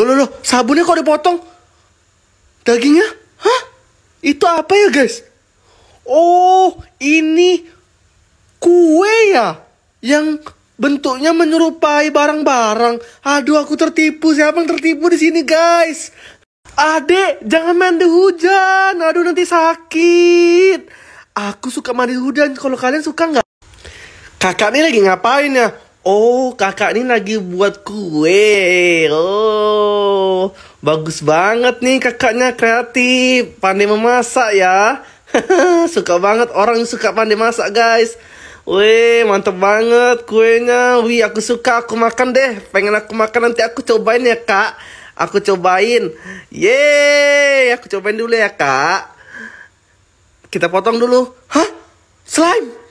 Loh, loh, loh, sabunnya kok dipotong? Dagingnya? Hah? Itu apa ya, guys? Oh, ini kue ya? Yang bentuknya menyerupai barang-barang. Aduh, aku tertipu. Siapa yang tertipu di sini, guys? Adek, jangan main di hujan. Aduh, nanti sakit. Aku suka mandi hujan. Kalau kalian suka nggak? Kakak ini lagi ngapain ya? Oh, kakak ini lagi buat kue. Oh, bagus banget nih kakaknya kreatif, pandai memasak ya. suka banget orang suka pandai masak, guys. Wih, mantep banget kuenya. Wih, aku suka, aku makan deh. Pengen aku makan nanti aku cobain ya, Kak. Aku cobain. Yeay, aku cobain dulu ya, Kak. Kita potong dulu. Hah? Slime.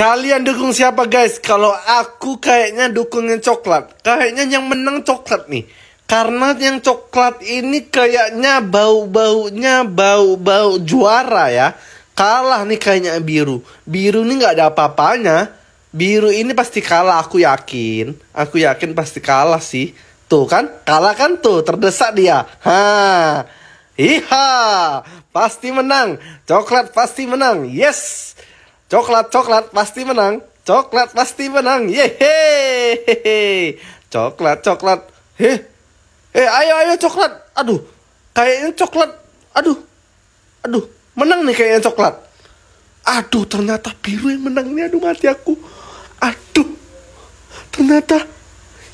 Kalian dukung siapa guys? Kalau aku kayaknya dukungnya coklat. Kayaknya yang menang coklat nih. Karena yang coklat ini kayaknya bau-baunya bau-bau juara ya. Kalah nih kayaknya biru. Biru nih nggak ada apa-apanya. Biru ini pasti kalah aku yakin. Aku yakin pasti kalah sih. Tuh kan, kalah kan tuh, terdesak dia. Ha. Iha, pasti menang. Coklat pasti menang. Yes. Coklat, coklat pasti menang. Coklat pasti menang. Yeay. Coklat, coklat. Heh. Eh, ayo ayo coklat. Aduh. Kayaknya coklat. Aduh. Aduh, menang nih kayaknya coklat. Aduh, ternyata biru yang menang nih. Aduh, mati aku. Aduh. Ternyata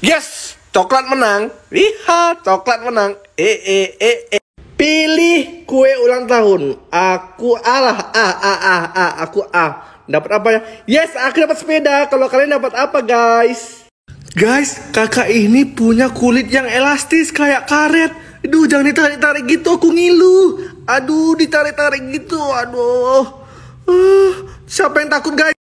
yes, coklat menang. Lihat, coklat menang. Eh eh eh eh. Pilih kue ulang tahun. Aku alah a a a a. aku a. Dapat apa ya? Yes, aku dapat sepeda. Kalau kalian dapat apa, guys? Guys, kakak ini punya kulit yang elastis kayak karet. Aduh, jangan ditarik-tarik gitu, aku ngilu. Aduh, ditarik-tarik gitu. Aduh. Uh, siapa yang takut, guys?